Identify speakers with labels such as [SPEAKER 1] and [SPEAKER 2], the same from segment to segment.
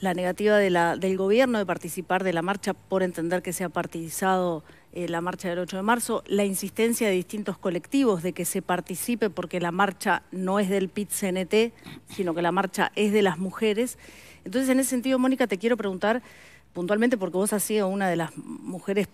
[SPEAKER 1] la negativa del gobierno de participar de la marcha por entender que se ha partidizado eh, la marcha del 8 de marzo, la insistencia de distintos colectivos de que se participe porque la marcha no es del PIT-CNT, sino que la marcha es de las mujeres. Entonces, en ese sentido, Mónica, te quiero preguntar puntualmente, porque vos has sido una de las mujeres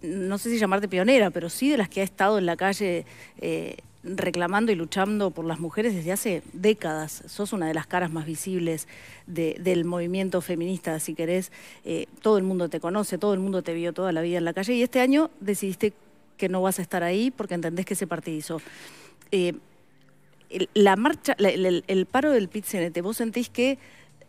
[SPEAKER 1] no sé si llamarte pionera, pero sí de las que ha estado en la calle eh, reclamando y luchando por las mujeres desde hace décadas. Sos una de las caras más visibles del movimiento feminista, si querés. Eh, todo el mundo te conoce, todo el mundo te vio toda la vida en la calle y este año decidiste que no vas a estar ahí porque entendés que se partidizó. Eh, la marcha, el, el, paro del PIT-CNT, ¿vos sentís que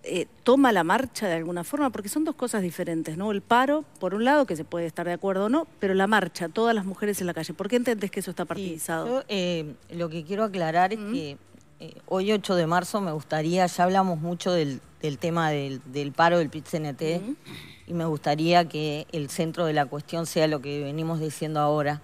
[SPEAKER 1] eh, toma la marcha de alguna forma, porque son dos cosas diferentes, ¿no? El paro, por un lado, que se puede estar
[SPEAKER 2] de acuerdo o no, pero la marcha, todas las mujeres en la calle. ¿Por qué entendés que eso está partidizado? Eh, lo que quiero aclarar es mm. que eh, hoy 8 de marzo me gustaría, ya hablamos mucho del, tema del, paro del PITCNT, mm. y me gustaría que el centro de la cuestión sea lo que venimos diciendo ahora,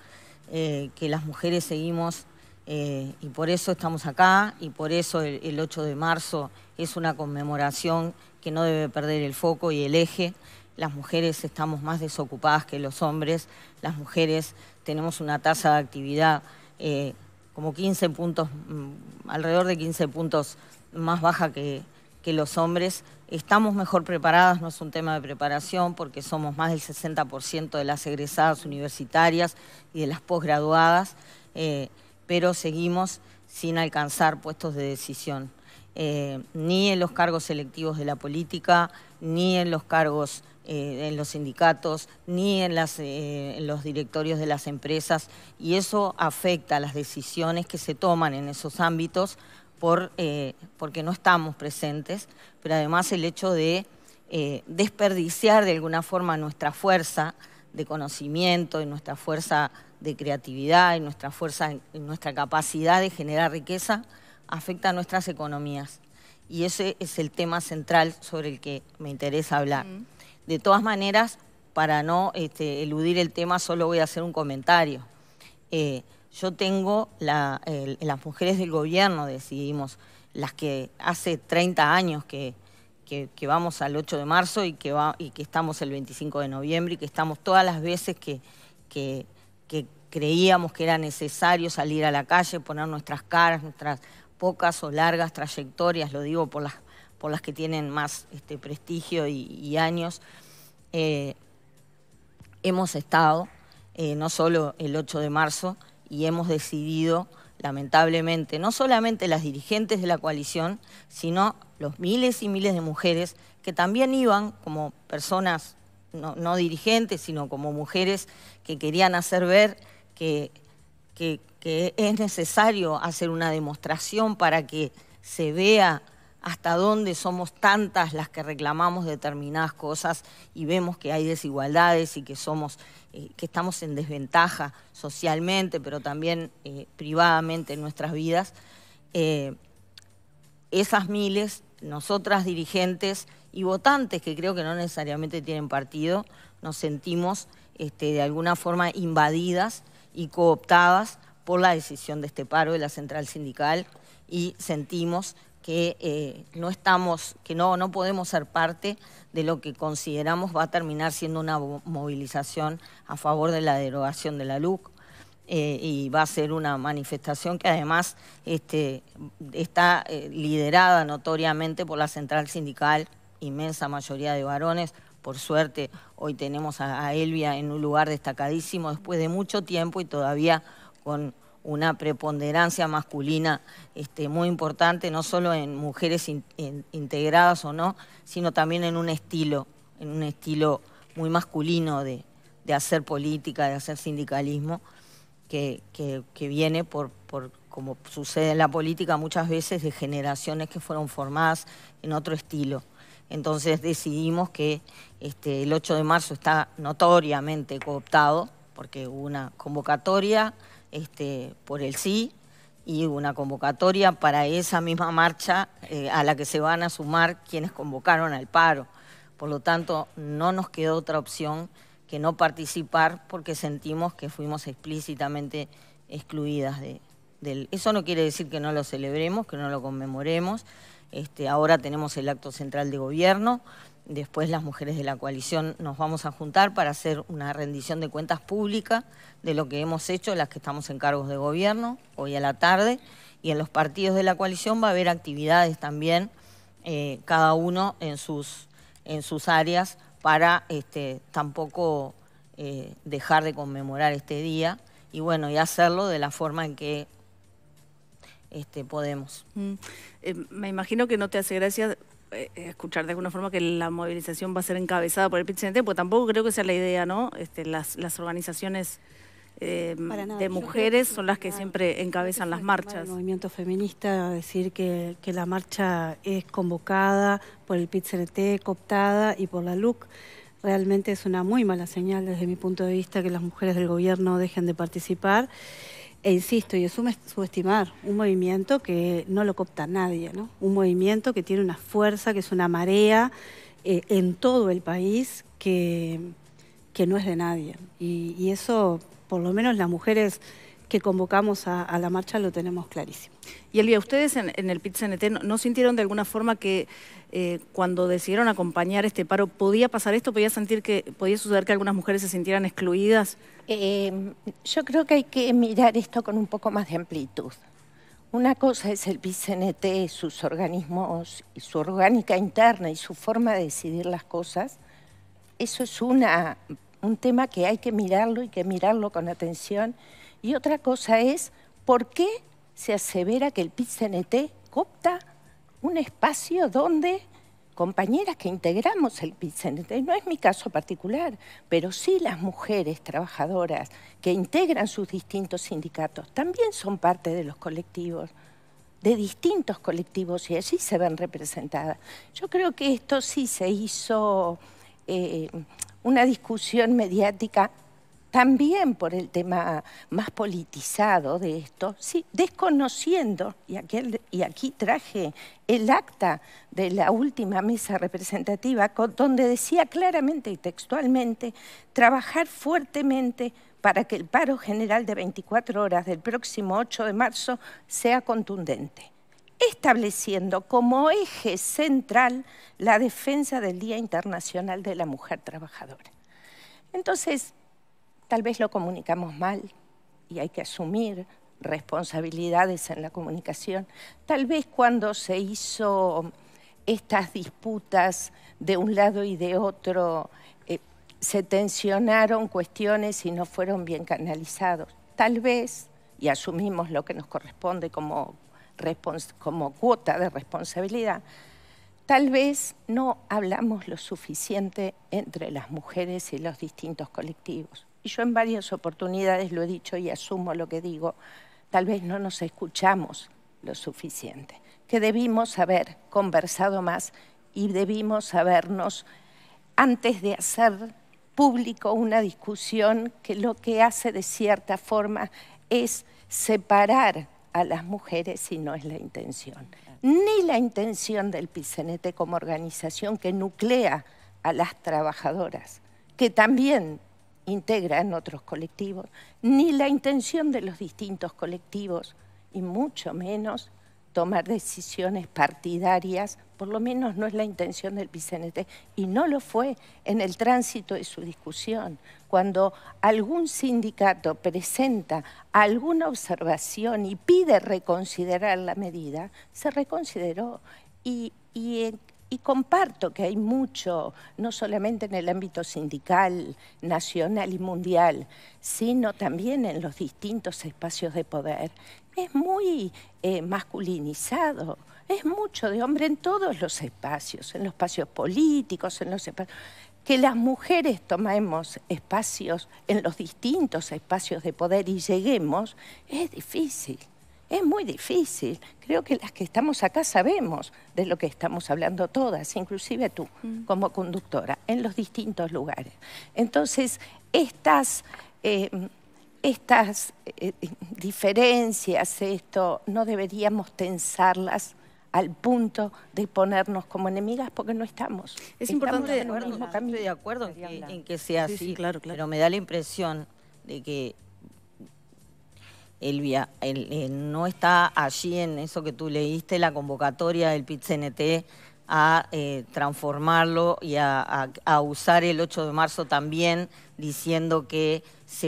[SPEAKER 2] que las mujeres seguimos eh, y por eso estamos acá y por eso el, 8 de marzo es una conmemoración que no debe perder el foco y el eje. Las mujeres estamos más desocupadas que los hombres, las mujeres tenemos una tasa de actividad eh, como 15 puntos, mm, alrededor de 15 puntos más baja que, los hombres. Estamos mejor preparadas, no es un tema de preparación, porque somos más del 60% de las egresadas universitarias y de las posgraduadas. Eh, pero seguimos sin alcanzar puestos de decisión, eh, ni en los cargos selectivos de la política, ni en los cargos eh, en los sindicatos, ni eh, en, los directorios de las empresas, y eso afecta a las decisiones que se toman en esos ámbitos por, porque no estamos presentes, pero además el hecho de desperdiciar de alguna forma nuestra fuerza de conocimiento y nuestra fuerza de creatividad, y nuestra fuerza, en nuestra capacidad de generar riqueza, afecta a nuestras economías. Y ese es el tema central sobre el que me interesa hablar. De todas maneras, para no este, eludir el tema, solo voy a hacer un comentario. Eh, yo tengo, las mujeres del gobierno decidimos, las que hace 30 años que, que, vamos al 8 de marzo y que, va, y que estamos el 25 de noviembre y que estamos todas las veces que que creíamos que era necesario salir a la calle, poner nuestras caras, nuestras pocas o largas trayectorias, lo digo por las, por las que tienen más este, prestigio y, años, eh, hemos estado, eh, no solo el 8 de marzo, y hemos decidido, lamentablemente, no solamente las dirigentes de la coalición, sino los miles y miles de mujeres que también iban como personas no, dirigentes, sino como mujeres que querían hacer ver que, es necesario hacer una demostración para que se vea hasta dónde somos tantas las que reclamamos determinadas cosas y vemos que hay desigualdades y que somos eh, que estamos en desventaja socialmente pero también eh, privadamente en nuestras vidas eh, esas miles nosotras dirigentes y votantes, que creo que no necesariamente tienen partido, nos sentimos este, de alguna forma invadidas y cooptadas por la decisión de este paro de la central sindical y sentimos que eh, no estamos, que no, no podemos ser parte de lo que consideramos va a terminar siendo una movilización a favor de la derogación de la LUC, eh, y va a ser una manifestación que además este, está eh, liderada notoriamente por la central sindical, inmensa mayoría de varones. Por suerte, hoy tenemos a, Elvia en un lugar destacadísimo después de mucho tiempo y todavía con una preponderancia masculina este, muy importante, no solo en mujeres integradas o no, sino también en un estilo, en un estilo muy masculino de hacer política, de hacer sindicalismo que, que, viene por, por, como sucede en la política muchas veces, de generaciones que fueron formadas en otro estilo. Entonces decidimos que este, el 8 de marzo está notoriamente cooptado, porque hubo una convocatoria este, por el sí y una convocatoria para esa misma marcha eh, a la que se van a sumar quienes convocaron al paro. Por lo tanto, no nos quedó otra opción no participar porque sentimos que fuimos explícitamente excluidas de, del... Eso no quiere decir que no lo celebremos, que no lo conmemoremos. Este, ahora tenemos el acto central de gobierno, después las mujeres de la coalición nos vamos a juntar para hacer una rendición de cuentas pública de lo que hemos hecho, las que estamos en cargos de gobierno, hoy a la tarde, y en los partidos de la coalición va a haber actividades también, eh, cada uno en sus, en sus áreas para este, tampoco eh, dejar de conmemorar este día y bueno, y hacerlo de la forma en que este, podemos. Mm. Eh, me imagino que no te hace gracia eh, escuchar
[SPEAKER 1] de alguna forma que la movilización va a ser encabezada por el presidente, porque tampoco creo que sea la idea, ¿no? Este, las, las organizaciones Em, de mujeres son las que siempre encabezan las marchas.
[SPEAKER 3] El movimiento feminista decir que, la marcha es convocada por el pit cooptada y por la LUC. Realmente es una muy mala señal desde mi punto de vista que las mujeres del gobierno dejen de participar. E insisto, y es subestimar un movimiento que no lo copta nadie, ¿no? Un movimiento que tiene una fuerza, que es una marea eh, en todo el país, que que no es de nadie. Y, eso, por lo menos las mujeres que convocamos a, la marcha lo tenemos
[SPEAKER 1] clarísimo. Y Elvia, ¿ustedes en, el PIT-CNT no, sintieron de alguna forma que eh, cuando decidieron acompañar este paro, podía pasar esto? ¿Podía sentir que podía suceder que algunas mujeres se sintieran
[SPEAKER 4] excluidas? Em, yo creo que hay que mirar esto con un poco más de amplitud. Una cosa es el PIT-CNT, sus organismos su orgánica interna y su forma de decidir las cosas. Eso es una un tema que hay que mirarlo y que mirarlo con atención. Y otra cosa es, ¿por qué se asevera que el PIT-CNT copta un espacio donde compañeras que integramos el pit -CNT, no es mi caso particular, pero sí las mujeres trabajadoras que integran sus distintos sindicatos, también son parte de los colectivos, de distintos colectivos y allí se ven representadas. Yo creo que esto sí se hizo... Eh, una discusión mediática también por el tema más politizado de esto, sí, desconociendo, y, aquí traje el acta de la última mesa representativa, donde decía claramente y textualmente, trabajar fuertemente para que el paro general de 24 horas del próximo 8 de marzo sea contundente estableciendo como eje central la defensa del Día Internacional de la Mujer Trabajadora. Entonces, tal vez lo comunicamos mal y hay que asumir responsabilidades en la comunicación. Tal vez cuando se hizo estas disputas de un lado y de otro, eh, se tensionaron cuestiones y no fueron bien canalizados. Tal vez, y asumimos lo que nos corresponde como como cuota de responsabilidad, tal vez no hablamos lo suficiente entre las mujeres y los distintos colectivos. Y yo en varias oportunidades lo he dicho y asumo lo que digo, tal vez no nos escuchamos lo suficiente, que debimos haber conversado más y debimos habernos, antes de hacer público una discusión que lo que hace de cierta forma es separar a las mujeres si no es la intención. Ni la intención del PICENETE como organización que nuclea a las trabajadoras, que también integran otros colectivos, ni la intención de los distintos colectivos, y mucho menos tomar decisiones partidarias, por lo menos no es la intención del PICENETE y no lo fue en el tránsito de su discusión. Cuando algún sindicato presenta alguna observación y pide reconsiderar la medida, se reconsideró. Y, y y comparto que hay mucho, no solamente en el ámbito sindical, nacional y mundial, sino también en los distintos espacios de poder. Es muy eh, masculinizado, es mucho de hombre en todos los espacios, en los espacios políticos, en los espacios que las mujeres tomemos espacios en los distintos espacios de poder y lleguemos, es difícil. Es muy difícil. Creo que las que estamos acá sabemos de lo que estamos hablando todas, inclusive tú, mm. como conductora, en los distintos lugares. Entonces, estas, eh, estas eh, diferencias, esto, no deberíamos tensarlas al punto de ponernos como enemigas porque no
[SPEAKER 2] estamos. Es estamos importante, en el mismo camino. estoy de acuerdo en que, sea así, claro, claro. pero me da la impresión de que Elvia, eh, no está allí en eso que tú leíste, la convocatoria del PIT-CNT a eh, transformarlo y a, usar el 8 de marzo también diciendo que,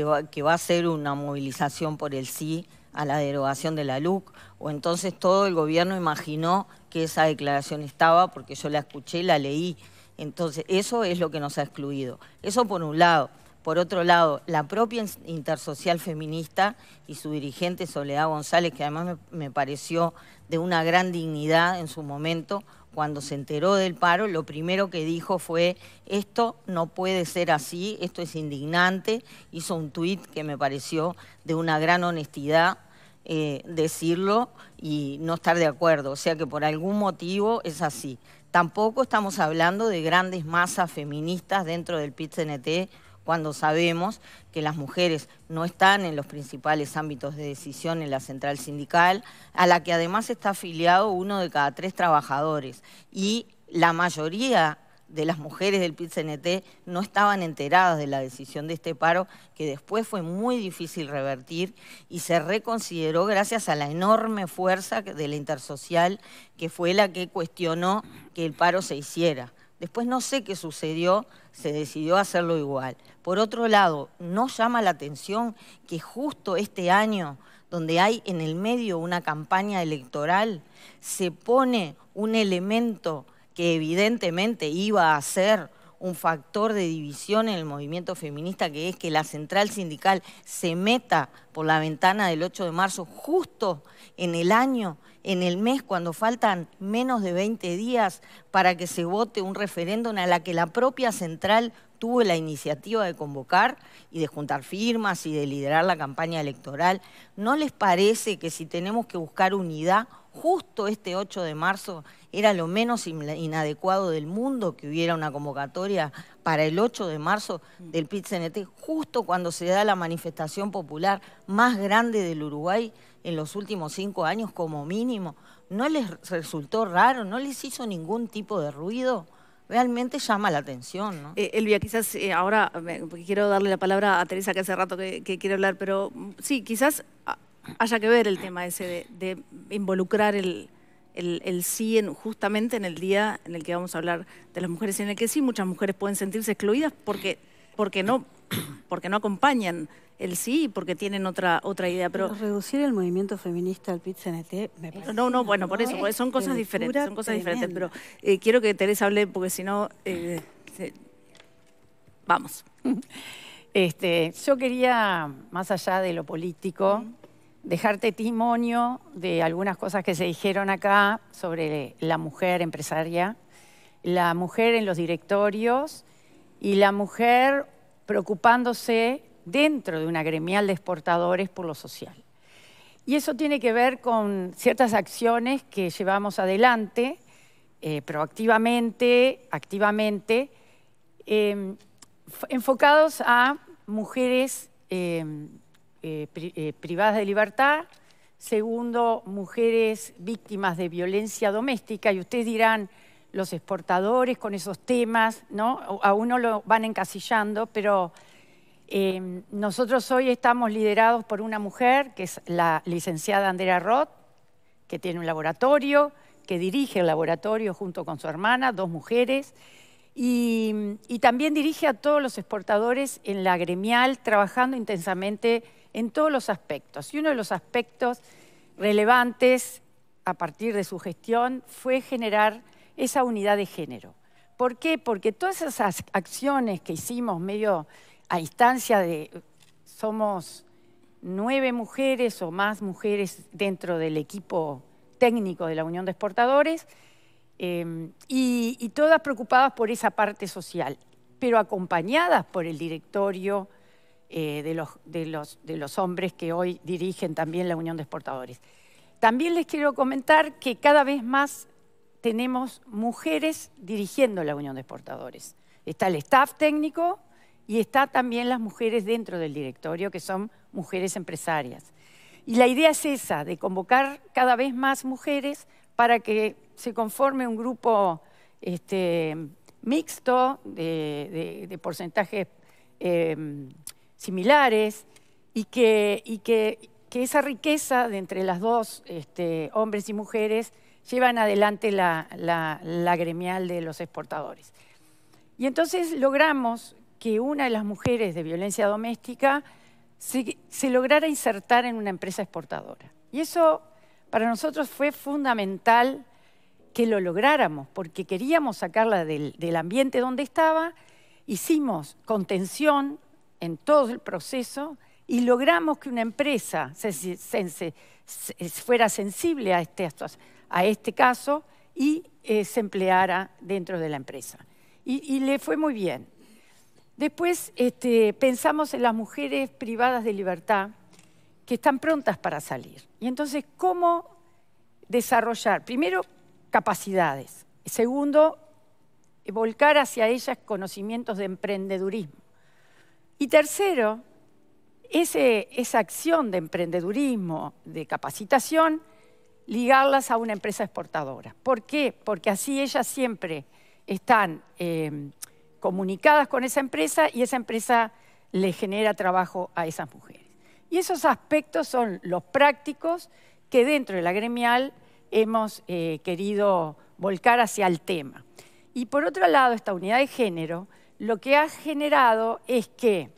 [SPEAKER 2] va, que va a ser una movilización por el sí a la derogación de la LUC, o entonces todo el gobierno imaginó que esa declaración estaba porque yo la escuché, la leí. Entonces, eso es lo que nos ha excluido. Eso por un lado. Por otro lado, la propia intersocial feminista y su dirigente Soledad González, que además me, pareció de una gran dignidad en su momento, cuando se enteró del paro, lo primero que dijo fue, esto no puede ser así, esto es indignante. Hizo un tuit que me pareció de una gran honestidad eh, decirlo y no estar de acuerdo. O sea que por algún motivo es así. Tampoco estamos hablando de grandes masas feministas dentro del pit cuando sabemos que las mujeres no están en los principales ámbitos de decisión en la central sindical, a la que además está afiliado uno de cada tres trabajadores. Y la mayoría de las mujeres del PIT-CNT no estaban enteradas de la decisión de este paro, que después fue muy difícil revertir y se reconsideró gracias a la enorme fuerza de la intersocial, que fue la que cuestionó que el paro se hiciera. Después no sé qué sucedió, se decidió hacerlo igual. Por otro lado, ¿no llama la atención que justo este año, donde hay en el medio una campaña electoral, se pone un elemento que evidentemente iba a ser un factor de división en el movimiento feminista, que es que la central sindical se meta por la ventana del 8 de marzo justo en el año en el mes cuando faltan menos de 20 días para que se vote un referéndum a la que la propia central tuvo la iniciativa de convocar y de juntar firmas y de liderar la campaña electoral, ¿no les parece que si tenemos que buscar unidad, justo este 8 de marzo era lo menos inadecuado del mundo que hubiera una convocatoria para el 8 de marzo del PIT-CNT, justo cuando se da la manifestación popular más grande del Uruguay en los últimos cinco años como mínimo. ¿No les resultó raro? ¿No les hizo ningún tipo de ruido? realmente llama la atención. Eh, Elvia, quizás eh, ahora quiero darle la palabra a Teresa
[SPEAKER 1] que hace rato que, que quiere hablar, pero mm, sí, quizás ah, haya que ver el tema ese de, involucrar el, el, sí justamente en el día en el que vamos a hablar de las mujeres, en el que sí muchas mujeres pueden sentirse excluidas porque, porque, no, porque no acompañan el sí y porque tienen otra otra idea. Pero,
[SPEAKER 3] reducir el movimiento feminista al pit No, no, bueno, por eso, son cosas diferentes, son cosas diferentes. Pero
[SPEAKER 1] eh, quiero que Teresa hable porque
[SPEAKER 5] si no... Eh, vamos. Este, yo quería, más allá de lo político dejar testimonio de algunas cosas que se dijeron acá sobre la mujer empresaria, la mujer en los directorios y la mujer preocupándose dentro de una gremial de exportadores por lo social. Y eso tiene que ver con ciertas acciones que llevamos adelante eh, proactivamente, activamente, eh, enfocados a mujeres eh, eh, eh, privadas de libertad, segundo, mujeres víctimas de violencia doméstica, y ustedes dirán, los exportadores con esos temas, ¿no? A uno lo van encasillando, pero em, nosotros hoy estamos liderados por una mujer, que es la licenciada Andrea Roth, que tiene un laboratorio, que dirige el laboratorio junto con su hermana, dos mujeres, y también dirige a todos los exportadores en la gremial, trabajando intensamente en todos los aspectos. Y uno de los aspectos relevantes a partir de su gestión fue generar esa unidad de género. ¿Por qué? Porque todas esas acciones que hicimos medio a instancia de somos nueve mujeres o más mujeres dentro del equipo técnico de la Unión de Exportadores em, y todas preocupadas por esa parte social, pero acompañadas por el directorio, eh, de, los, de, los, de los hombres que hoy dirigen también la Unión de Exportadores. También les quiero comentar que cada vez más tenemos mujeres dirigiendo la Unión de Exportadores. Está el staff técnico y está también las mujeres dentro del directorio, que son mujeres empresarias. Y la idea es esa, de convocar cada vez más mujeres para que se conforme un grupo este, mixto de, porcentajes em, similares y que, esa riqueza de entre las dos, este, hombres y mujeres, llevan adelante la, gremial de los exportadores. Y entonces logramos que una de las mujeres de violencia doméstica se, lograra insertar en una empresa exportadora. Y eso para nosotros fue fundamental que lo lográramos, porque queríamos sacarla del, del ambiente donde estaba, hicimos contención en todo el proceso y logramos que una empresa fuera sensible a este, a este caso y eh, se empleara dentro de la empresa. Y, le fue muy bien. Después este, pensamos en las mujeres privadas de libertad que están prontas para salir. Y entonces, ¿cómo desarrollar? Primero, capacidades. Segundo, volcar hacia ellas conocimientos de emprendedurismo. Y tercero, esa acción de emprendedurismo, de capacitación, ligarlas a una empresa exportadora. ¿Por qué? Porque así ellas siempre están em, comunicadas con esa empresa y esa empresa le genera trabajo a esas mujeres. Y esos aspectos son los prácticos que dentro de la gremial hemos eh, querido volcar hacia el tema. Y por otro lado, esta unidad de género lo que ha generado es que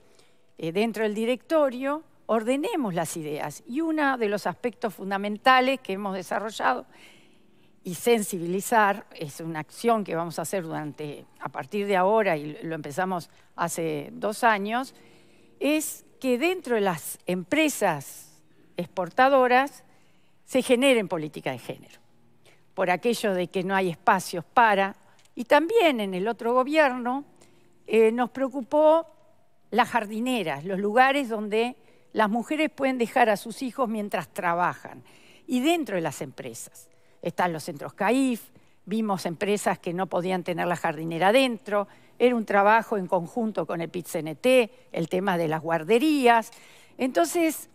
[SPEAKER 5] eh, dentro del directorio ordenemos las ideas. Y uno de los aspectos fundamentales que hemos desarrollado y sensibilizar es una acción que vamos a hacer durante, a partir de ahora, y lo empezamos hace dos años, es que dentro de las empresas exportadoras se generen políticas de género, por aquello de que no hay espacios para, y también en el otro gobierno eh, nos preocupó las jardineras, los lugares donde las mujeres pueden dejar a sus hijos mientras trabajan. Y dentro de las empresas están los centros CAIF, vimos empresas que no podían tener la jardinera dentro, era un trabajo en conjunto con el PIT-CNT, el tema de las guarderías. Entonces,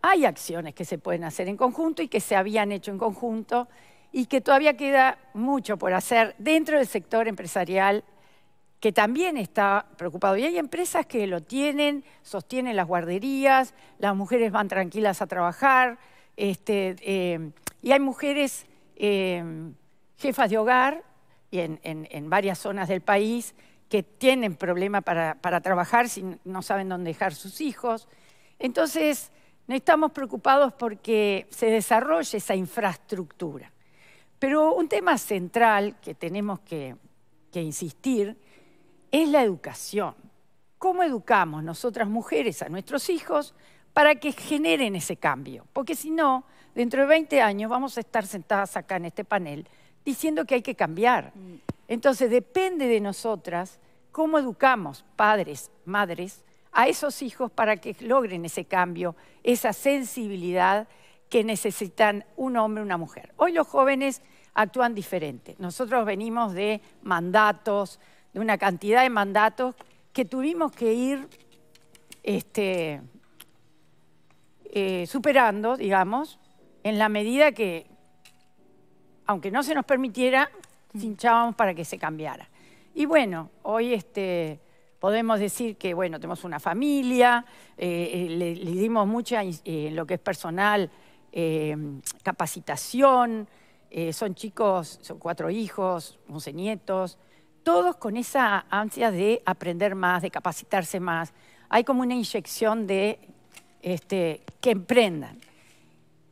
[SPEAKER 5] hay acciones que se pueden hacer en conjunto y que se habían hecho en conjunto y que todavía queda mucho por hacer dentro del sector empresarial que también está preocupado. Y hay empresas que lo tienen, sostienen las guarderías, las mujeres van tranquilas a trabajar, este, eh, y hay mujeres eh, jefas de hogar y en, varias zonas del país que tienen problema para, trabajar si no saben dónde dejar sus hijos. Entonces, no estamos preocupados porque se desarrolle esa infraestructura. Pero un tema central que tenemos que insistir es la educación. ¿Cómo educamos nosotras mujeres a nuestros hijos para que generen ese cambio? Porque si no, dentro de 20 años vamos a estar sentadas acá en este panel diciendo que hay que cambiar. Mm. Entonces depende de nosotras cómo educamos padres, madres, a esos hijos para que logren ese cambio, esa sensibilidad que necesitan un hombre una mujer. Hoy los jóvenes actúan diferente. Nosotros venimos de mandatos, de una cantidad de mandatos que tuvimos que ir este, eh, superando, digamos, en la medida que, aunque no se nos permitiera, hinchábamos para que se cambiara. Y bueno, hoy este, podemos decir que, bueno, tenemos una familia, eh, eh, le, dimos mucha, en lo que es personal, capacitación, son chicos, son cuatro hijos, once nietos, todos con esa ansia de aprender más, de capacitarse más. Hay como una inyección de este, que emprendan,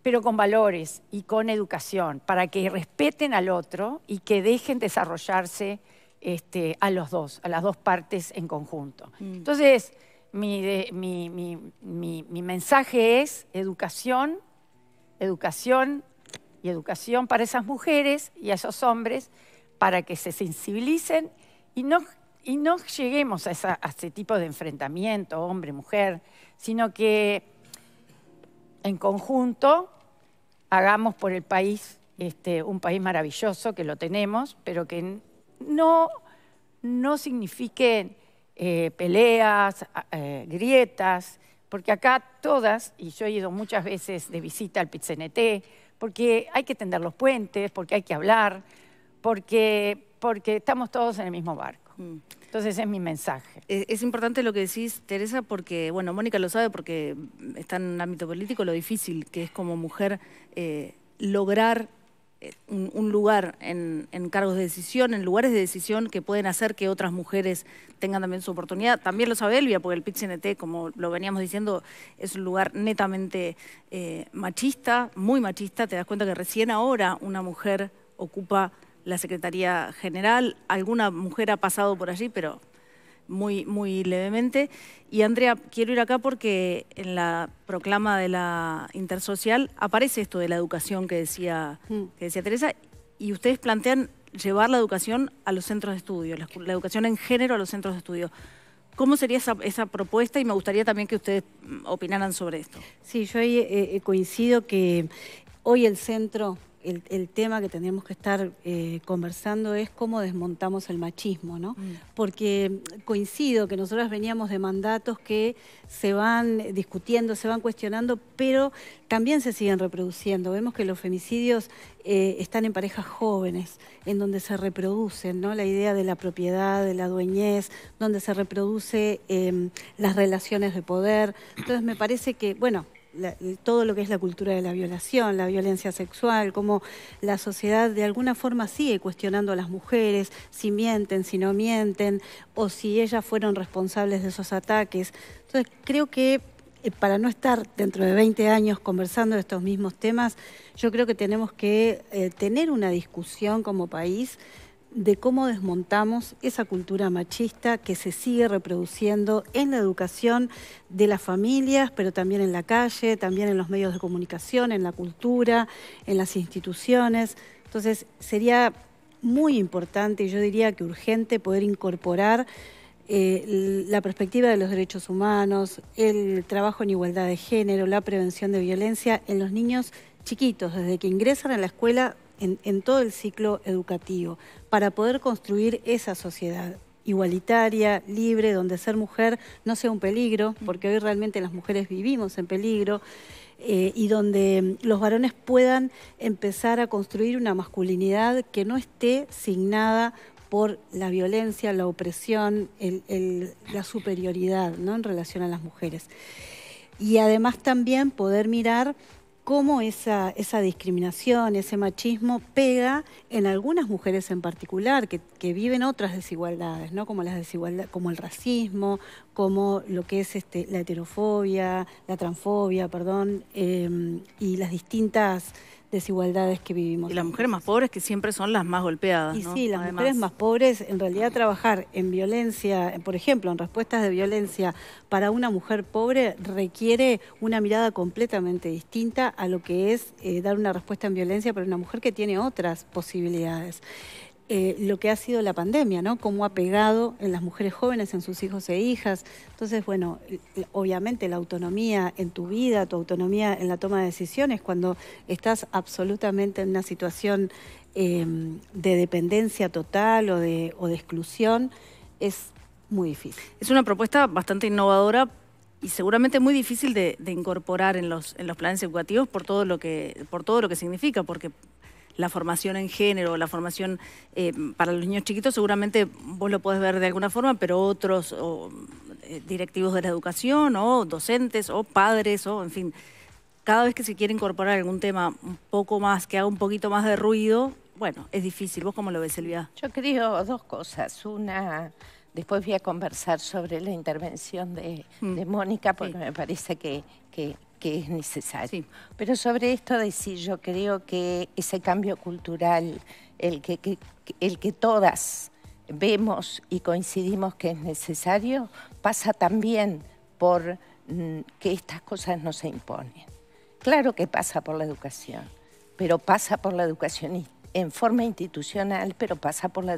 [SPEAKER 5] pero con valores y con educación, para que respeten al otro y que dejen desarrollarse este, a los dos, a las dos partes en conjunto. Mm. Entonces, mi, mi mensaje es educación, educación y educación para esas mujeres y a esos hombres para que se sensibilicen y no, y no lleguemos a, ese tipo de enfrentamiento, hombre-mujer, sino que en conjunto hagamos por el país este, un país maravilloso, que lo tenemos, pero que no, no signifique eh, peleas, eh, grietas, porque acá todas, y yo he ido muchas veces de visita al PITCNT, porque hay que tender los puentes, porque hay que hablar, porque, porque estamos todos en el mismo barco. Mm. Entonces es mi mensaje. Es, importante lo que decís, Teresa, porque, bueno, Mónica lo
[SPEAKER 1] sabe porque está en un ámbito político lo difícil que es como mujer eh, lograr eh, un, lugar en, cargos de decisión, en lugares de decisión que pueden hacer que otras mujeres tengan también su oportunidad. También lo sabe Elvia, porque el pit como lo veníamos diciendo, es un lugar netamente eh, machista, muy machista. Te das cuenta que recién ahora una mujer ocupa la Secretaría General. Alguna mujer ha pasado por allí, pero muy, muy levemente. Y Andrea, quiero ir acá porque en la proclama de la intersocial aparece esto de la educación que decía, mm. que decía Teresa, y ustedes plantean llevar la educación a los centros de estudio, la, educación en género a los centros de estudio. ¿Cómo sería esa, propuesta? Y me gustaría también que ustedes
[SPEAKER 3] mm, opinaran sobre esto. Sí, yo ahí coincido que hoy el centro el, tema que tendríamos que estar eh, conversando es cómo desmontamos el machismo, ¿no? Mm. Porque coincido que nosotros veníamos de mandatos que se van discutiendo, se van cuestionando, pero también se siguen reproduciendo. Vemos que los femicidios eh, están en parejas jóvenes, en donde se reproducen, ¿no? La idea de la propiedad, de la dueñez, donde se reproduce em, las relaciones de poder. Entonces me parece que, bueno, eh, todo lo que es la cultura de la violación, la violencia sexual, cómo la sociedad de alguna forma sigue cuestionando a las mujeres si mienten, si no mienten, o si ellas fueron responsables de esos ataques. Entonces, creo que eh, para no estar dentro de 20 años conversando de estos mismos temas, yo creo que tenemos que eh, tener una discusión como país de cómo desmontamos esa cultura machista que se sigue reproduciendo en la educación de las familias, pero también en la calle, también en los medios de comunicación, en la cultura, en las instituciones. Entonces, sería muy importante, y yo diría que urgente, poder incorporar eh, la perspectiva de los derechos humanos, el trabajo en igualdad de género, la prevención de violencia en los niños chiquitos, desde que ingresan a la escuela en, todo el ciclo educativo, para poder construir esa sociedad igualitaria, libre, donde ser mujer no sea un peligro, porque hoy realmente las mujeres vivimos en peligro, eh, y donde mm, los varones puedan empezar a construir una masculinidad que no esté signada por la violencia, la opresión, la superioridad ¿no? en relación a las mujeres. Y además también poder mirar cómo esa, discriminación, ese machismo pega en algunas mujeres en particular que, viven otras desigualdades, Como las como el racismo, como lo que es este, la heterofobia, la transfobia, perdón, em, y las distintas desigualdades que vivimos.
[SPEAKER 1] Y las mujeres más pobres que siempre son las más golpeadas. Y sí, las mujeres más
[SPEAKER 3] pobres, en realidad trabajar en violencia, por ejemplo, en respuestas de violencia para una mujer pobre requiere una mirada completamente distinta a lo que es eh, dar una respuesta en violencia para una mujer que tiene otras posibilidades. Eh, lo que ha sido la pandemia, ¿no? Cómo ha pegado en las mujeres jóvenes, en sus hijos e hijas. Entonces, bueno, obviamente la autonomía en tu vida, tu autonomía en la toma de decisiones, cuando estás absolutamente en una situación em, de dependencia total o de, exclusión, es muy difícil. Es una propuesta bastante innovadora y seguramente
[SPEAKER 1] muy difícil de, incorporar en los, en los planes educativos por todo lo que por todo lo que significa, porque la formación en género, la formación eh, para los niños chiquitos, seguramente vos lo podés ver de alguna forma, pero otros eh, directivos de la educación o docentes o padres o, en fin, cada vez que se quiere incorporar algún tema un poco más, que haga un poquito más de ruido, bueno, es difícil. ¿Vos cómo lo ves, Silvia?
[SPEAKER 4] Yo creo dos cosas. Una... Después voy a conversar sobre la intervención de, mm. Mónica porque me parece que, que es necesario. Pero sobre esto decir, yo creo que ese cambio cultural, el que, el que todas vemos y coincidimos que es necesario, pasa también por mm, que estas cosas no se imponen. Claro que pasa por la educación, pero pasa por la educación en forma institucional, pero pasa por la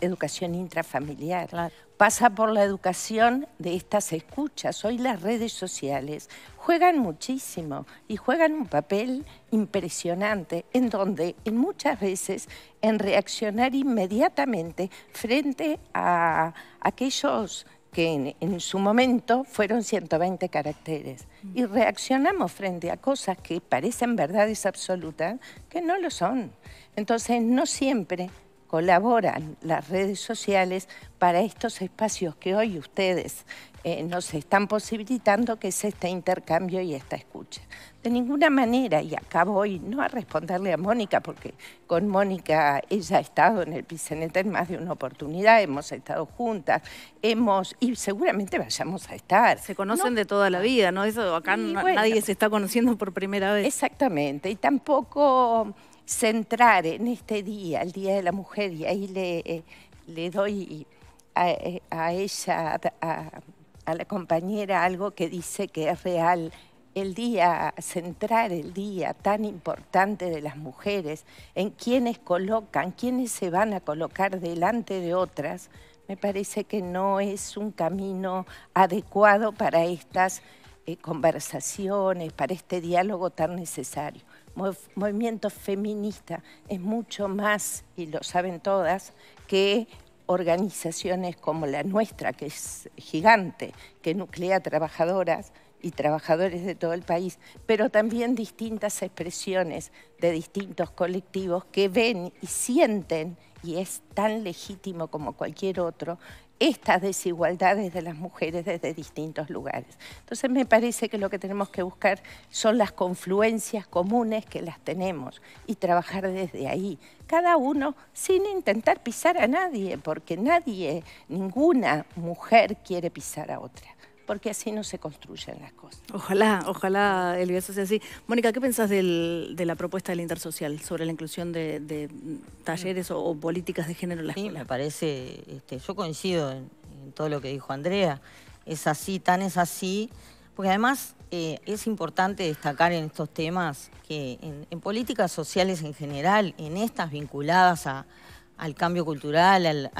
[SPEAKER 4] educación intrafamiliar, pasa por la educación de estas escuchas. Hoy las redes sociales juegan muchísimo y juegan un papel impresionante en donde en muchas veces en reaccionar inmediatamente frente a aquellos que en, su momento fueron 120 caracteres. Y reaccionamos frente a cosas que parecen verdades absolutas, que no lo son. Entonces, no siempre colaboran las redes sociales para estos espacios que hoy ustedes eh, nos están posibilitando, que es este intercambio y esta escucha. De ninguna manera, y acá hoy no a responderle a Mónica, porque con Mónica ella ha estado en el PICENET en más de una oportunidad, hemos estado juntas, hemos, y seguramente vayamos a estar. Se conocen de toda la vida, ¿no? Eso acá nadie se está conociendo por primera vez. Exactamente, y tampoco centrar en este día, el Día de la Mujer, y ahí le, eh, doy a, eh, ella, a, la compañera, algo que dice que es real. El día, centrar el día tan importante de las mujeres, en quienes colocan, quienes se van a colocar delante de otras, me parece que no es un camino adecuado para estas eh, conversaciones, para este diálogo tan necesario movimiento feminista es mucho más, y lo saben todas, que organizaciones como la nuestra, que es gigante, que nuclea trabajadoras y trabajadores de todo el país, pero también distintas expresiones de distintos colectivos que ven y sienten, y es tan legítimo como cualquier otro, estas desigualdades de las mujeres desde distintos lugares. Entonces me parece que lo que tenemos que buscar son las confluencias comunes que las tenemos y trabajar desde ahí, cada uno sin intentar pisar a nadie, porque nadie, ninguna mujer quiere pisar a otra porque así no se construyen las cosas. Ojalá,
[SPEAKER 1] ojalá, el eso sea así. Mónica, ¿qué pensás de la propuesta del Intersocial sobre
[SPEAKER 2] la inclusión de, talleres o, políticas de género en la escuela? Sí, me parece, este, yo coincido en, todo lo que dijo Andrea, es así, tan es así, porque además eh, es importante destacar en estos temas que en, políticas sociales en general, en estas vinculadas al cambio cultural,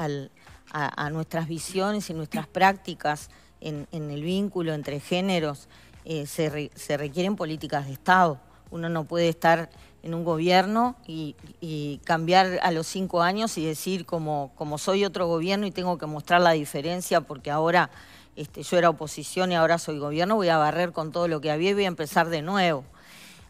[SPEAKER 2] a nuestras visiones y nuestras prácticas, en, el vínculo entre géneros, eh, se, requieren políticas de Estado. Uno no puede estar en un gobierno y, cambiar a los cinco años y decir como, como, soy otro gobierno y tengo que mostrar la diferencia porque ahora este, yo era oposición y ahora soy gobierno, voy a barrer con todo lo que había y voy a empezar de nuevo.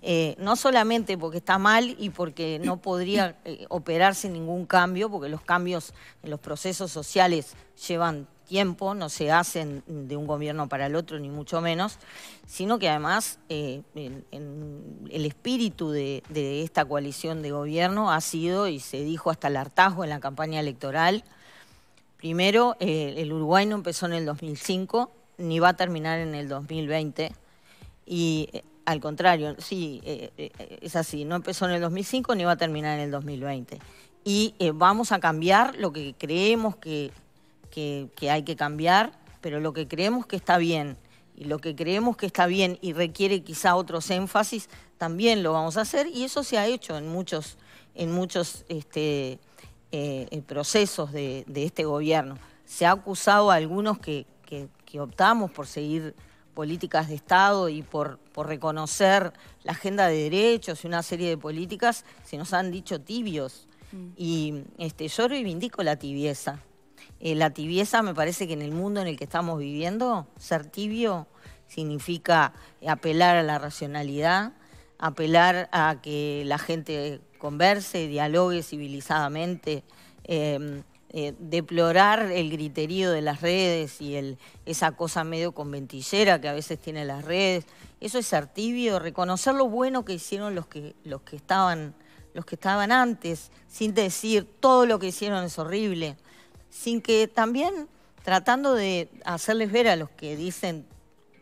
[SPEAKER 2] Eh, no solamente porque está mal y porque no podría eh, operar sin ningún cambio, porque los cambios en los procesos sociales llevan tiempo, no se hacen de un gobierno para el otro, ni mucho menos, sino que además eh, el espíritu de, esta coalición de gobierno ha sido, y se dijo hasta el hartazgo en la campaña electoral, primero, eh, el Uruguay no empezó en el 2005, ni va a terminar en el 2020, y eh, al contrario, sí, es así, no empezó en el 2005, ni va a terminar en el 2020. Y vamos a cambiar lo que creemos que que, hay que cambiar, pero lo que creemos que está bien y lo que creemos que está bien y requiere quizá otros énfasis, también lo vamos a hacer y eso se ha hecho en muchos, en muchos este, eh, eh, procesos de, este gobierno. Se ha acusado a algunos que, optamos por seguir políticas de Estado y por, reconocer la agenda de derechos y una serie de políticas, se nos han dicho tibios. Mm. Y este, yo reivindico la tibieza. Eh, la tibieza me parece que en el mundo en el que estamos viviendo, ser tibio significa apelar a la racionalidad, apelar a que la gente converse, dialogue civilizadamente, em, eh, deplorar el griterío de las redes y esa cosa medio conventillera que a veces tienen las redes. Eso es ser tibio, reconocer lo bueno que hicieron los los que, estaban, los que estaban antes, sin decir todo lo que hicieron es horrible sin que también tratando de hacerles ver a los que dicen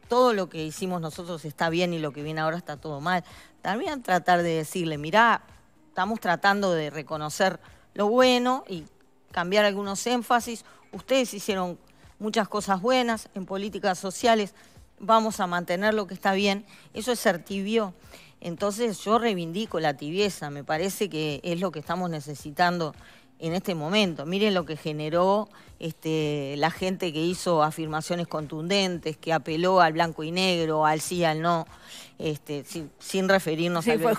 [SPEAKER 2] todo lo que hicimos nosotros está bien y lo que viene ahora está todo mal, también tratar de decirle, mirá, estamos tratando de reconocer lo bueno y cambiar algunos énfasis, ustedes hicieron muchas cosas buenas en políticas sociales, vamos a mantener lo que está bien, eso es ser tibio. Entonces yo reivindico la tibieza, me parece que es lo que estamos necesitando en este momento. Miren lo que generó este, la gente que hizo afirmaciones contundentes, que apeló al blanco y negro, al sí, al no, este, sin, referirnos al,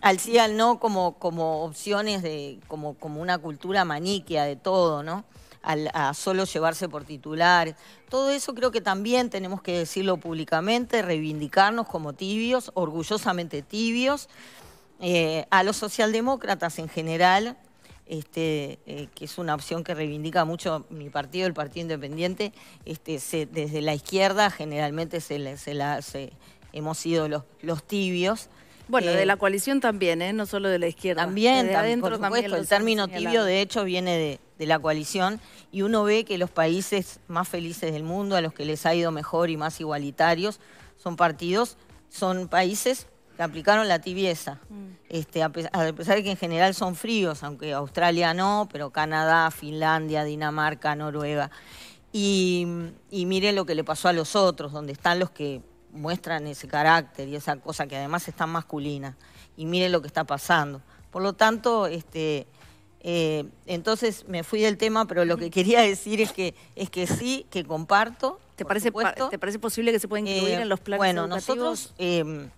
[SPEAKER 2] al sí, al no como, como opciones, de, como, como una cultura maniquia de todo, ¿no? a solo llevarse por titular. Todo eso creo que también tenemos que decirlo públicamente, reivindicarnos como tibios, orgullosamente tibios. Eh, a los socialdemócratas en general, este, eh, que es una opción que reivindica mucho mi partido, el Partido Independiente, este, desde la izquierda generalmente se, se, la, hemos sido los, tibios. Bueno, de eh, la coalición también, ¿eh? no solo de la izquierda. También, por supuesto, el término tibio de hecho viene de la coalición y uno ve que los países más felices del mundo, a los que les ha ido mejor y más igualitarios, son partidos, son países aplicaron la tibieza. Mm. Este, a, pesar de que en general son fríos, aunque Australia no, pero Canadá, Finlandia, Dinamarca, Noruega. Y, y mire lo que le pasó a los otros, donde están los que muestran ese carácter y esa cosa que además es tan masculina. Y mire lo que está pasando. Por lo tanto, este, eh, entonces me fui del tema, pero lo que mm. quería decir es que, es que sí, que comparto. ¿Te, parece, ¿te parece posible que se pueda incluir eh, en los planes Bueno, nosotros... Em,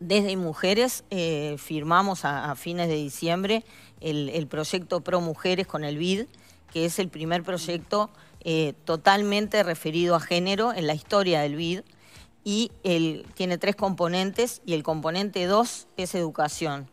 [SPEAKER 2] desde Mujeres eh, firmamos a, fines de diciembre el, proyecto Pro Mujeres con el BID, que es el primer proyecto eh, totalmente referido a género en la historia del BID. Y tiene tres componentes y el componente dos es educación.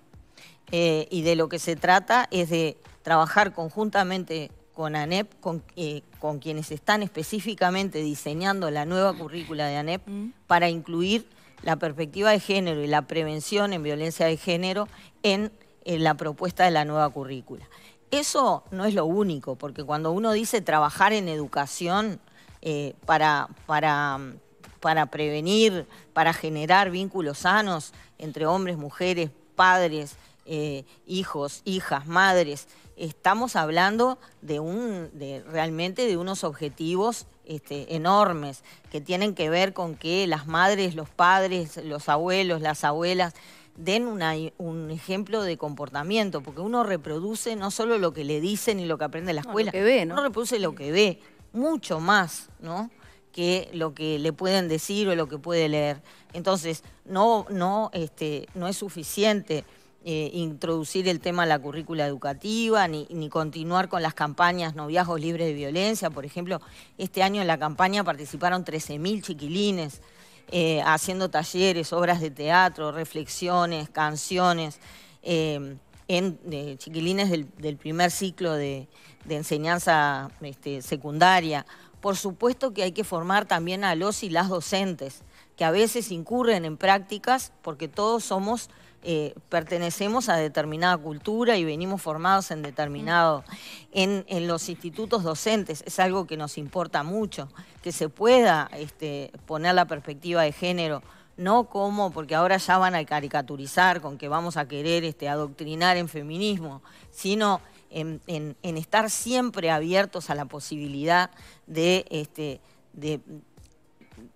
[SPEAKER 2] Eh, y de lo que se trata es de trabajar conjuntamente con ANEP, con, quienes están específicamente diseñando la nueva currícula de ANEP, mm. para incluir la perspectiva de género y la prevención en violencia de género en, la propuesta de la nueva currícula. Eso no es lo único, porque cuando uno dice trabajar en educación eh, para, para, para prevenir, para generar vínculos sanos entre hombres, mujeres, padres, eh, hijos, hijas, madres, estamos hablando de un, de, realmente de unos objetivos este, enormes que tienen que ver con que las madres, los padres, los abuelos, las abuelas den un ejemplo de comportamiento, porque uno reproduce no solo lo que le dicen y lo que aprende en la escuela, ve, ¿no? uno reproduce lo que ve, mucho más, ¿no? que lo que le pueden decir o lo que puede leer. Entonces, no, no, este, no es suficiente eh, introducir el tema a la currícula educativa, ni, continuar con las campañas Noviazgos Libres de Violencia. Por ejemplo, este año en la campaña participaron 13.000 chiquilines eh, haciendo talleres, obras de teatro, reflexiones, canciones, eh, en, chiquilines del, primer ciclo de, enseñanza este, secundaria. Por supuesto que hay que formar también a los y las docentes, que a veces incurren en prácticas porque todos somos eh, pertenecemos a determinada cultura y venimos formados en determinado, en, los institutos docentes, es algo que nos importa mucho, que se pueda este, poner la perspectiva de género, no como, porque ahora ya van a caricaturizar con que vamos a querer este, adoctrinar en feminismo, sino en, estar siempre abiertos a la posibilidad de, este, de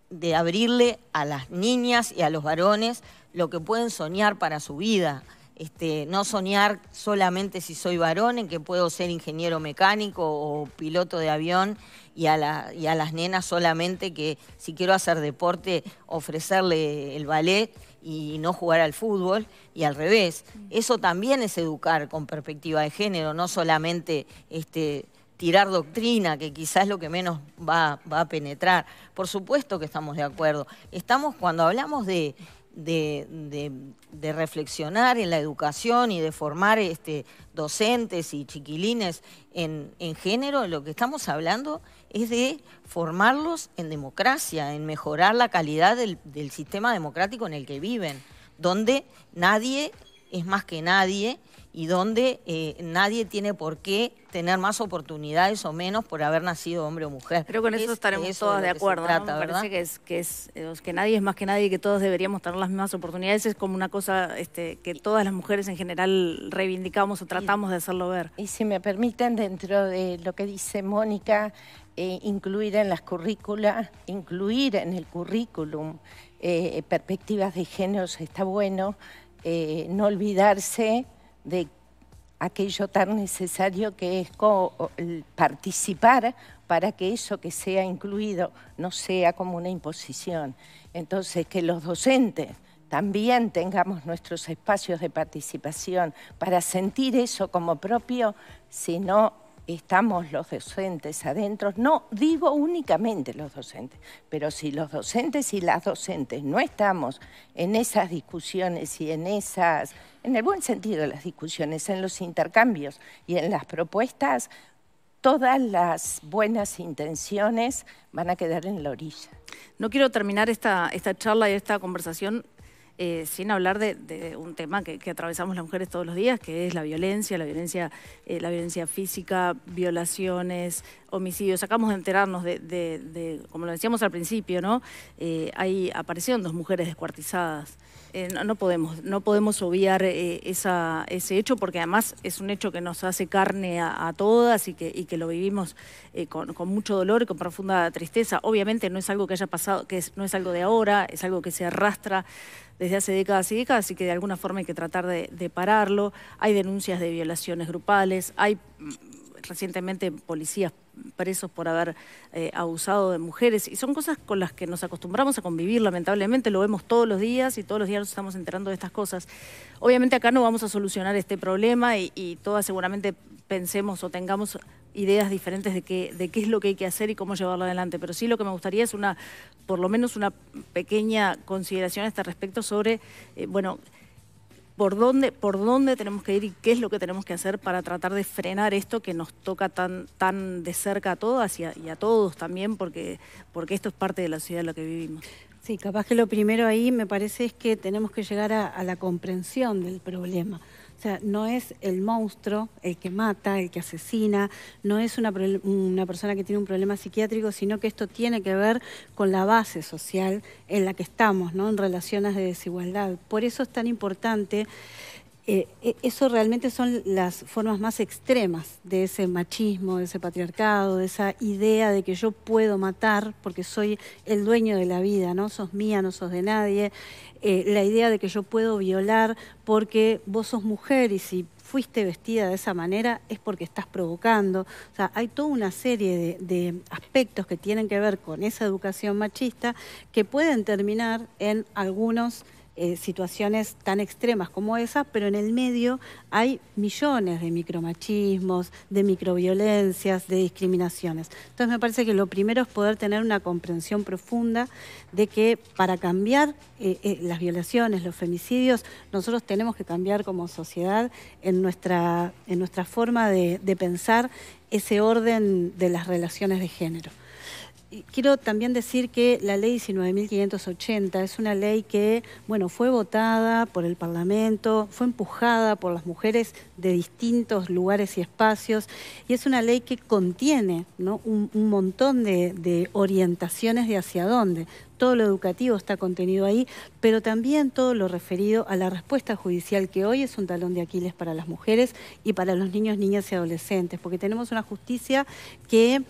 [SPEAKER 2] de abrirle a las niñas y a los varones lo que pueden soñar para su vida. Este, no soñar solamente si soy varón, en que puedo ser ingeniero mecánico o piloto de avión, y a, las nenas solamente que si quiero hacer deporte, ofrecerle el ballet y no jugar al fútbol, y al revés. Mm. Eso también es educar con perspectiva de género, no solamente este, tirar doctrina, que quizás es lo que menos va, a penetrar. Por supuesto que estamos de acuerdo. Estamos, cuando hablamos de, de, reflexionar en la educación y de formar este, docentes y chiquilines en, género, lo que estamos hablando es de formarlos en democracia, en mejorar la calidad del, del sistema democrático en el que viven, donde nadie es más que nadie y donde eh, nadie tiene por qué tener más oportunidades o menos por haber nacido hombre o mujer. Creo que con eso estaremos todos de, acuerdo. Me parece
[SPEAKER 1] que, es, eh, que, nadie es más que nadie, y que todos deberíamos tener las mismas oportunidades. Es como una cosa este, que todas las mujeres en
[SPEAKER 4] general reivindicamos o tratamos de hacerlo ver. Y si me permiten, dentro de lo que dice Mónica, eh, incluir en las currículas, incluir en el currículum perspectivas de género está bueno, no olvidarse de aquello tan necesario que es participar para que eso que sea incluido no sea como una imposición. Entonces, que los docentes también tengamos nuestros espacios de participación para sentir eso como propio, sino estamos los docentes adentro, no digo únicamente los docentes, pero si los docentes y las docentes no estamos en esas discusiones y en esas, en el buen sentido de las discusiones, en los intercambios y en las propuestas, todas las buenas intenciones van a quedar en la orilla. No quiero terminar esta,
[SPEAKER 1] esta charla y esta conversación eh, sin hablar de, un tema que, atravesamos las mujeres todos los días, que es la violencia, la violencia, eh, la violencia física, violaciones, homicidios. Acabamos de enterarnos de, como lo decíamos al principio, ¿no? Eh, ahí aparecieron dos mujeres descuartizadas. No, podemos, no podemos obviar ese hecho porque además es un hecho que nos hace carne a, todas y que, lo vivimos con, mucho dolor y con profunda tristeza. Obviamente no es algo que haya pasado, que no es algo de ahora, es algo que se arrastra desde hace décadas y décadas, así que de alguna forma hay que tratar de, pararlo. Hay denuncias de violaciones grupales, hay mm, recientemente policías presos por haber eh, abusado de mujeres. Y son cosas con las que nos acostumbramos a convivir, lamentablemente, lo vemos todos los días y todos los días nos estamos enterando de estas cosas. Obviamente acá no vamos a solucionar este problema y todas seguramente pensemos o tengamos ideas diferentes de qué, de qué es lo que hay que hacer y cómo llevarlo adelante. Pero sí lo que me gustaría es una, por lo menos una pequeña consideración a este respecto sobre, eh, bueno, por dónde, por dónde tenemos que ir y qué es lo que tenemos que hacer para tratar de frenar esto que nos toca tan, tan de
[SPEAKER 3] cerca a todas y a, todos también, porque, porque esto es parte de la ciudad en la que vivimos. Sí, capaz que lo primero ahí me parece es que tenemos que llegar a la comprensión del problema. O sea, no es el monstruo el que mata, el que asesina, no es una, una persona que tiene un problema psiquiátrico, sino que esto tiene que ver con la base social en la que estamos, ¿no? En relaciones de desigualdad. Por eso es tan importante eh, eh, eso realmente son las formas más extremas de ese machismo, de ese patriarcado, de esa idea de que yo puedo matar porque soy el dueño de la vida, no sos mía, no sos de nadie. Eh, la idea de que yo puedo violar porque vos sos mujer y si fuiste vestida de esa manera es porque estás provocando. O sea, hay toda una serie de, aspectos que tienen que ver con esa educación machista que pueden terminar en algunos eh, situaciones tan extremas como esa, pero en el medio hay millones de micromachismos, de microviolencias, de discriminaciones. Entonces me parece que lo primero es poder tener una comprensión profunda de que para cambiar eh, eh, las violaciones, los femicidios, nosotros tenemos que cambiar como sociedad en nuestra, en nuestra forma de pensar ese orden de las relaciones de género quiero también decir que la ley 19.580 es una ley que, bueno, fue votada por el Parlamento, fue empujada por las mujeres de distintos lugares y espacios, y es una ley que contiene ¿no? un, montón de orientaciones de hacia dónde. Todo lo educativo está contenido ahí, pero también todo lo referido a la respuesta judicial, que hoy es un talón de Aquiles para las mujeres y para los niños, niñas y adolescentes, porque tenemos una justicia que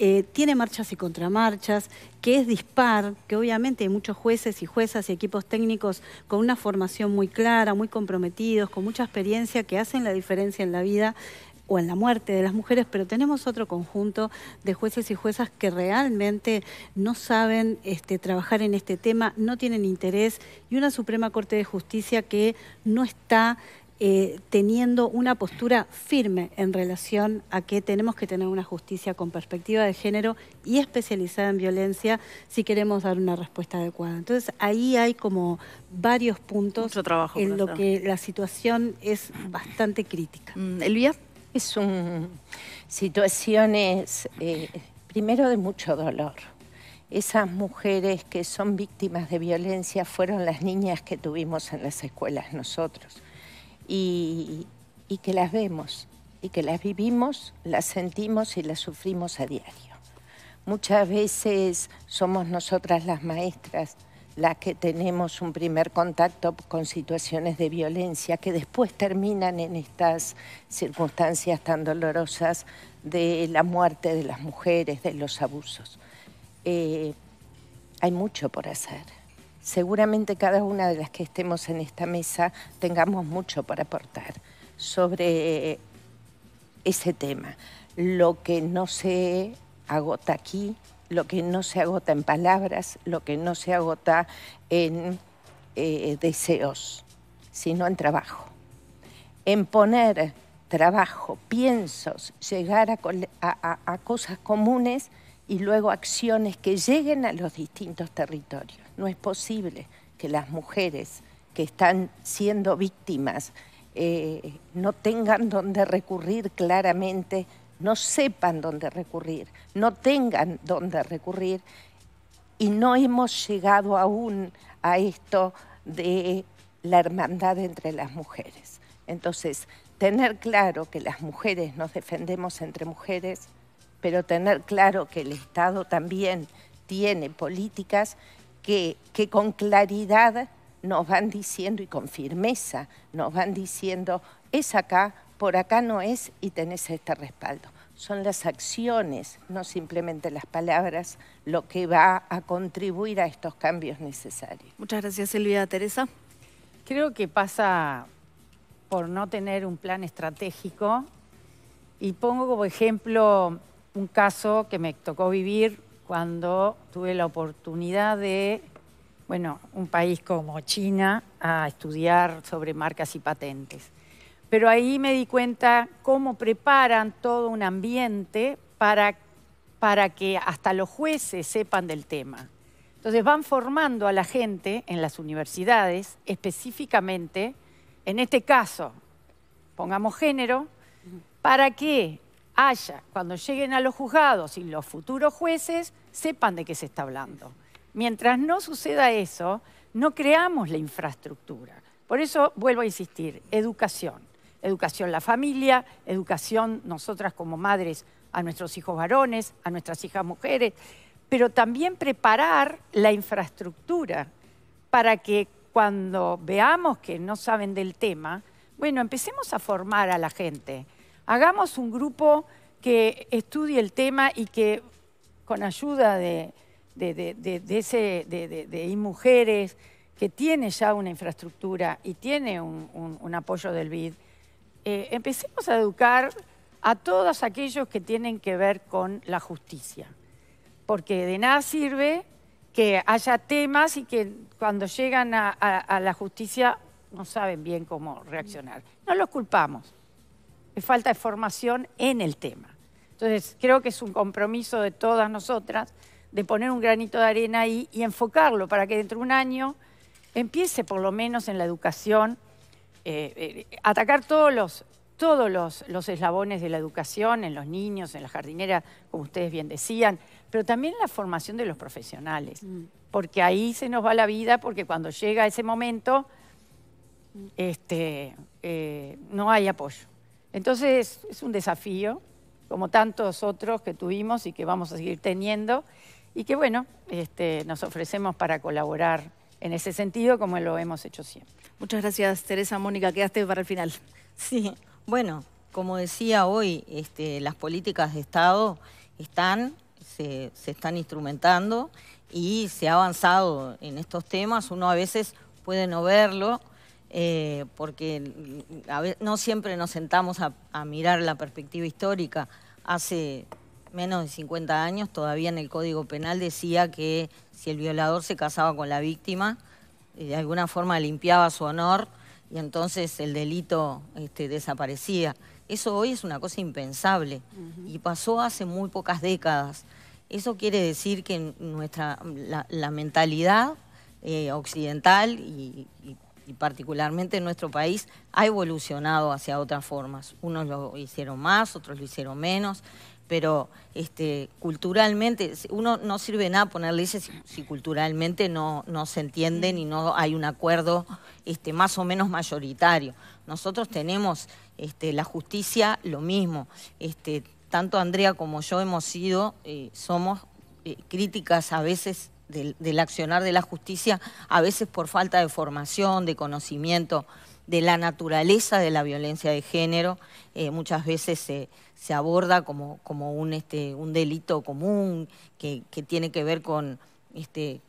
[SPEAKER 3] eh, tiene marchas y contramarchas, que es dispar, que obviamente hay muchos jueces y juezas y equipos técnicos con una formación muy clara, muy comprometidos, con mucha experiencia que hacen la diferencia en la vida o en la muerte de las mujeres, pero tenemos otro conjunto de jueces y juezas que realmente no saben este, trabajar en este tema, no tienen interés, y una Suprema Corte de Justicia que no está eh, teniendo una postura firme en relación a que tenemos que tener una justicia con perspectiva de género y especializada en violencia si queremos dar una respuesta adecuada. Entonces ahí hay como varios puntos en lo que la situación es
[SPEAKER 4] bastante crítica. Mm, Elvia, es un situaciones eh, primero de mucho dolor. Esas mujeres que son víctimas de violencia fueron las niñas que tuvimos en las escuelas nosotros y, que las vemos y que las vivimos, las sentimos y las sufrimos a diario. Muchas veces somos nosotras las maestras las que tenemos un primer contacto con situaciones de violencia que después terminan en estas circunstancias tan dolorosas de la muerte de las mujeres, de los abusos. Eh, hay mucho por hacer seguramente cada una de las que estemos en esta mesa tengamos mucho para aportar sobre ese tema. Lo que no se agota aquí, lo que no se agota en palabras, lo que no se agota en eh, deseos, sino en trabajo. En poner trabajo, piensos, llegar a cosas comunes y luego acciones que lleguen a los distintos territorios. No es posible que las mujeres que están siendo víctimas eh, no tengan dónde recurrir claramente, no sepan dónde recurrir, no tengan dónde recurrir y no hemos llegado aún a esto de la hermandad entre las mujeres. Entonces, tener claro que las mujeres nos defendemos entre mujeres pero tener claro que el Estado también tiene políticas que, que con claridad nos van diciendo y con firmeza nos van diciendo, es acá, por acá no es y tenés este respaldo. Son las acciones, no simplemente las palabras, lo que va a contribuir a estos cambios necesarios. Muchas gracias, Silvia. Teresa.
[SPEAKER 5] Creo que pasa por no tener un plan estratégico y pongo como ejemplo un caso que me tocó vivir cuando tuve la oportunidad de, bueno, un país como China a estudiar sobre marcas y patentes. Pero ahí me di cuenta cómo preparan todo un ambiente para, para que hasta los jueces sepan del tema. Entonces van formando a la gente en las universidades específicamente, en este caso, pongamos género, para que haya, cuando lleguen a los juzgados y los futuros jueces, sepan de qué se está hablando. Mientras no suceda eso, no creamos la infraestructura. Por eso vuelvo a insistir, educación. Educación la familia, educación nosotras como madres a nuestros hijos varones, a nuestras hijas mujeres, pero también preparar la infraestructura para que cuando veamos que no saben del tema, bueno, empecemos a formar a la gente hagamos un grupo que estudie el tema y que con ayuda de, mujeres que tiene ya una infraestructura y tiene un, apoyo del BID, eh, empecemos a educar a todos aquellos que tienen que ver con la justicia. Porque de nada sirve que haya temas y que cuando llegan a la justicia no saben bien cómo reaccionar. No los culpamos falta de formación en el tema. Entonces, creo que es un compromiso de todas nosotras de poner un granito de arena ahí y enfocarlo para que dentro de un año empiece por lo menos en la educación, eh, eh, atacar todos los, todos los, los, eslabones de la educación, en los niños, en la jardinera, como ustedes bien decían, pero también en la formación de los profesionales, mm. porque ahí se nos va la vida, porque cuando llega ese momento, este, eh, no hay apoyo. Entonces es un desafío, como tantos otros que tuvimos y que vamos a seguir teniendo, y que bueno, este, nos ofrecemos para colaborar
[SPEAKER 2] en ese sentido como lo hemos hecho siempre. Muchas gracias, Teresa. Mónica, quedaste para el final. Sí, bueno, como decía hoy, este, las políticas de Estado están, se están instrumentando y se ha avanzado en estos temas. Uno a veces puede no verlo, eh, porque mm, no siempre nos sentamos a, mirar la perspectiva histórica. Hace menos de 50 años todavía en el Código Penal decía que si el violador se casaba con la víctima, eh, de alguna forma limpiaba su honor y entonces el delito este, desaparecía. Eso hoy es una cosa impensable y pasó hace muy pocas décadas. Eso quiere decir que nuestra, la, mentalidad eh, occidental y, y, y particularmente en nuestro país, ha evolucionado hacia otras formas. Unos lo hicieron más, otros lo hicieron menos, pero este, culturalmente, uno no sirve nada poner leyes si, culturalmente no, no se entienden y no hay un acuerdo este, más o menos mayoritario. Nosotros tenemos este, la justicia lo mismo. Este, tanto Andrea como yo hemos sido, eh, somos eh, críticas a veces del, accionar de la justicia, a veces por falta de formación, de conocimiento de la naturaleza de la violencia de género, eh, muchas veces se, aborda como, como un, este, un delito común que, tiene que ver con, este,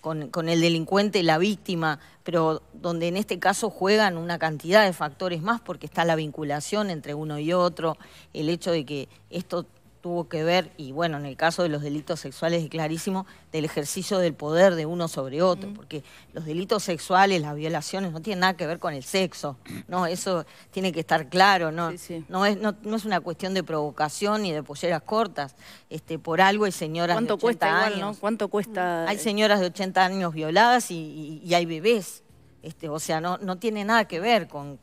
[SPEAKER 2] con, con, el delincuente y la víctima, pero donde en este caso juegan una cantidad de factores más, porque está la vinculación entre uno y otro, el hecho de que esto tuvo que ver, y bueno, en el caso de los delitos sexuales es clarísimo, del ejercicio del poder de uno sobre otro, porque los delitos sexuales, las violaciones, no tienen nada que ver con el sexo, ¿no? Eso tiene que estar claro, ¿no? No, es, no, es una cuestión de provocación ni de polleras cortas, este, por algo hay señoras ¿Cuánto de 80 cuesta años. Igual, ¿no? ¿Cuánto cuesta? Mm. Hay señoras de 80 años violadas y, y, hay bebés, este, o sea, no, no tiene nada que ver con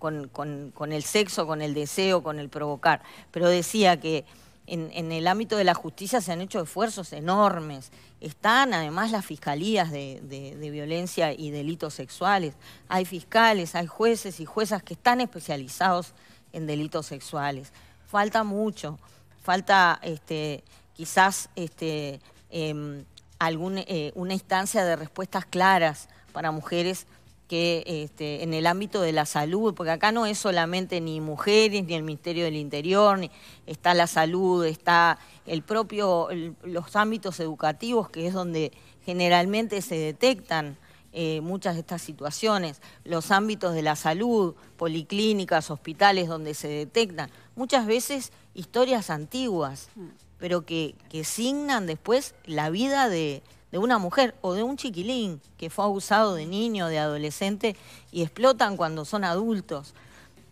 [SPEAKER 2] con, el sexo, con el deseo, con el provocar. Pero decía que en, el ámbito de la justicia se han hecho esfuerzos enormes. Están además las fiscalías de, violencia y delitos sexuales. Hay fiscales, hay jueces y juezas que están especializados en delitos sexuales. Falta mucho, falta este, quizás este, em, eh, una instancia de respuestas claras para mujeres que este, en el ámbito de la salud, porque acá no es solamente ni mujeres, ni el Ministerio del Interior, está la salud, está el propio, los ámbitos educativos, que es donde generalmente se detectan eh, muchas de estas situaciones, los ámbitos de la salud, policlínicas, hospitales donde se detectan, muchas veces historias antiguas, mm. pero que, que signan después la vida de, de una mujer o de un chiquilín que fue abusado de niño, de adolescente, y explotan cuando son adultos.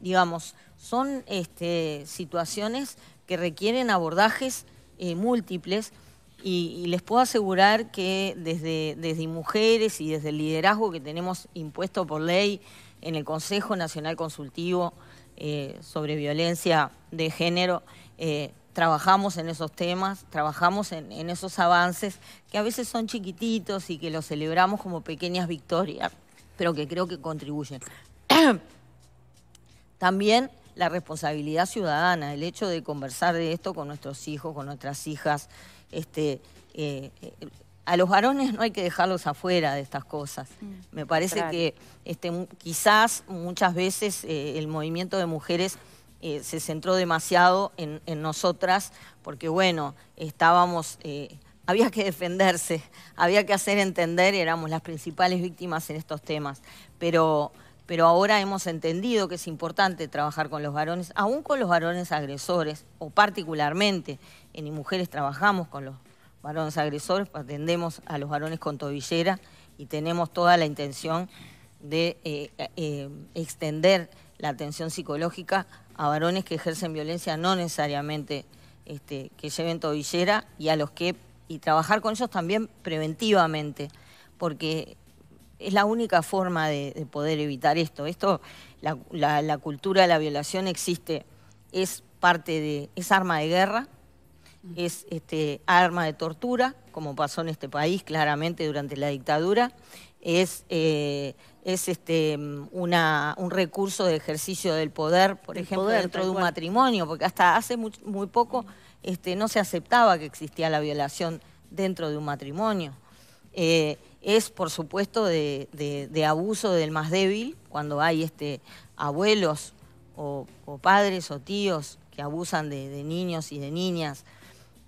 [SPEAKER 2] Digamos, son este, situaciones que requieren abordajes eh, múltiples y, les puedo asegurar que desde, desde mujeres y desde el liderazgo que tenemos impuesto por ley en el Consejo Nacional Consultivo eh, sobre Violencia de Género, eh, trabajamos en esos temas, trabajamos en, esos avances que a veces son chiquititos y que los celebramos como pequeñas victorias, pero que creo que contribuyen. También la responsabilidad ciudadana, el hecho de conversar de esto con nuestros hijos, con nuestras hijas. Este, eh, eh, a los varones no hay que dejarlos afuera de estas cosas. Mm. Me parece que este, quizás muchas veces eh, el movimiento de mujeres eh, se centró demasiado en, nosotras, porque bueno, estábamos, eh, había que defenderse, había que hacer entender, éramos las principales víctimas en estos temas. Pero, pero ahora hemos entendido que es importante trabajar con los varones, aún con los varones agresores, o particularmente en mujeres trabajamos con los varones agresores, atendemos a los varones con tobillera y tenemos toda la intención de eh, extender la atención psicológica a varones que ejercen violencia, no necesariamente este, que lleven tobillera, y a los que, y trabajar con ellos también preventivamente, porque es la única forma de, poder evitar esto. Esto, la, cultura de la violación existe, es parte de, es arma de guerra, es este, arma de tortura, como pasó en este país claramente durante la dictadura, es eh, es este, una, un recurso de ejercicio del poder, por ejemplo, dentro de un matrimonio, porque hasta hace muy, poco este, no se aceptaba que existía la violación dentro de un matrimonio. Eh, es, por supuesto, de, abuso del más débil, cuando hay este, abuelos o, padres o tíos que abusan de, niños y de niñas.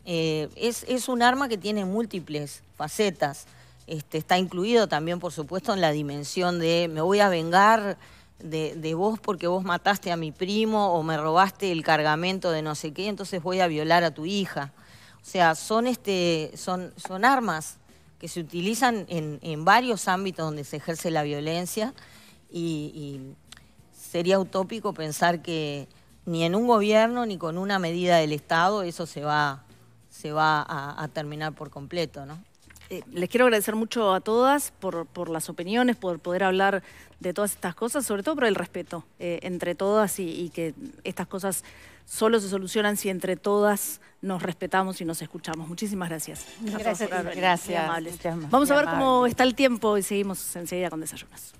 [SPEAKER 2] Eh, es, es un arma que tiene múltiples facetas este, está incluido también, por supuesto, en la dimensión de me voy a vengar de, vos porque vos mataste a mi primo o me robaste el cargamento de no sé qué, entonces voy a violar a tu hija. O sea, son, este, son, son armas que se utilizan en, varios ámbitos donde se ejerce la violencia y, sería utópico pensar que ni en un gobierno ni con una medida del Estado eso se va, se va a, a terminar por completo, ¿no? Eh, les quiero agradecer mucho a todas
[SPEAKER 1] por, por, las opiniones, por poder hablar de todas estas cosas, sobre todo por el respeto eh, entre todas y, que estas cosas solo se solucionan si entre todas nos respetamos y nos escuchamos. Muchísimas gracias. Gracias. Gracias. gracias. Vamos a ver cómo está el tiempo y seguimos enseguida con desayunos.